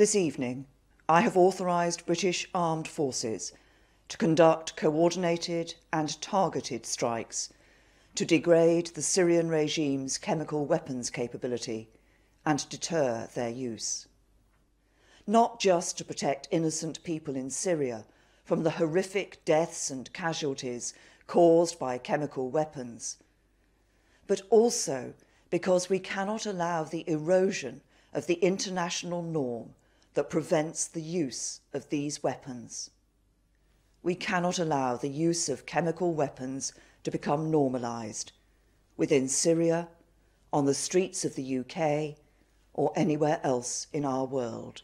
This evening, I have authorised British Armed Forces to conduct coordinated and targeted strikes to degrade the Syrian regime's chemical weapons capability and deter their use. Not just to protect innocent people in Syria from the horrific deaths and casualties caused by chemical weapons, but also because we cannot allow the erosion of the international norm that prevents the use of these weapons. We cannot allow the use of chemical weapons to become normalised within Syria, on the streets of the UK, or anywhere else in our world.